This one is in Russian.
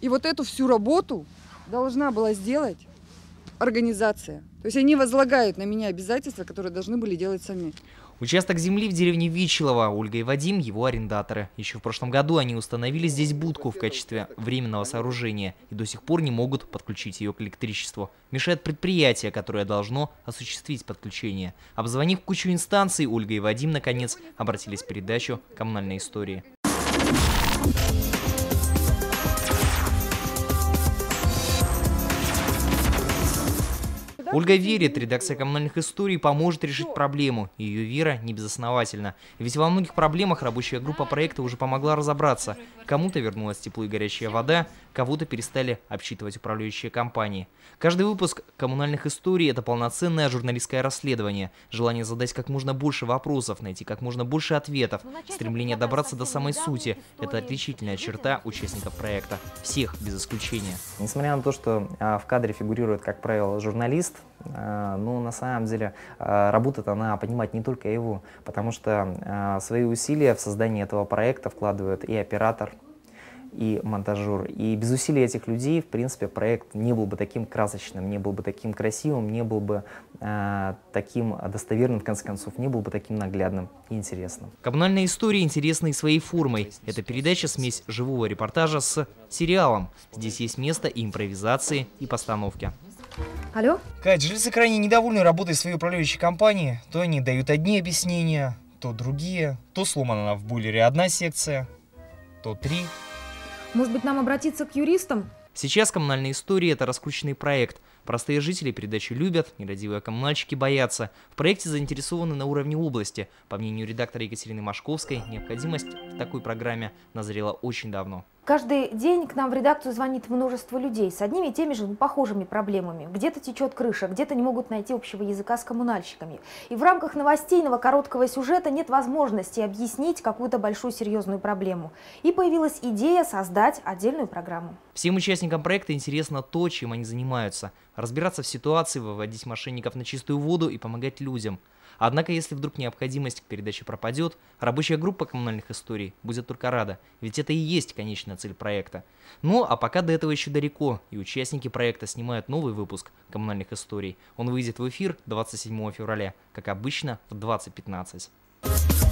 И вот эту всю работу должна была сделать организация. То есть они возлагают на меня обязательства, которые должны были делать сами. Участок земли в деревне Вичелова, Ольга и Вадим – его арендаторы. Еще в прошлом году они установили здесь будку в качестве временного сооружения и до сих пор не могут подключить ее к электричеству. Мешает предприятие, которое должно осуществить подключение. Обзвонив кучу инстанций, Ольга и Вадим, наконец, обратились в передачу коммунальной истории». Ольга верит, редакция коммунальных историй поможет решить проблему. Ее вера не безосновательна. Ведь во многих проблемах рабочая группа проекта уже помогла разобраться. Кому-то вернулась тепло и горячая вода, кого-то перестали обсчитывать управляющие компании. Каждый выпуск коммунальных историй – это полноценное журналистское расследование. Желание задать как можно больше вопросов, найти как можно больше ответов, стремление добраться до самой сути – это отличительная черта участников проекта. Всех без исключения. Несмотря на то, что а, в кадре фигурирует, как правило, журналист, Э, Но ну, на самом деле э, работает она, понимать не только его, потому что э, свои усилия в создании этого проекта вкладывают и оператор, и монтажер. И без усилий этих людей, в принципе, проект не был бы таким красочным, не был бы таким красивым, не был бы э, таким достоверным, в конце концов, не был бы таким наглядным и интересным. Коммунальная история интересна и своей формой. Это передача смесь живого репортажа с сериалом. Здесь есть место и импровизации, и постановки. Алло? Кать, жильцы крайне недовольны работой своей управляющей компании. То они дают одни объяснения, то другие. То сломана в бойлере одна секция, то три. Может быть, нам обратиться к юристам? Сейчас коммунальные истории – это раскрученный проект. Простые жители передачи любят, нерадивые коммунальщики боятся. В проекте заинтересованы на уровне области. По мнению редактора Екатерины Машковской, необходимость в такой программе назрела очень давно. Каждый день к нам в редакцию звонит множество людей с одними и теми же похожими проблемами. Где-то течет крыша, где-то не могут найти общего языка с коммунальщиками. И в рамках новостейного короткого сюжета нет возможности объяснить какую-то большую серьезную проблему. И появилась идея создать отдельную программу. Всем участникам проекта интересно то, чем они занимаются. Разбираться в ситуации, выводить мошенников на чистую воду и помогать людям – Однако, если вдруг необходимость к передаче пропадет, рабочая группа коммунальных историй будет только рада, ведь это и есть конечная цель проекта. Ну, а пока до этого еще далеко, и участники проекта снимают новый выпуск коммунальных историй. Он выйдет в эфир 27 февраля, как обычно, в 2015.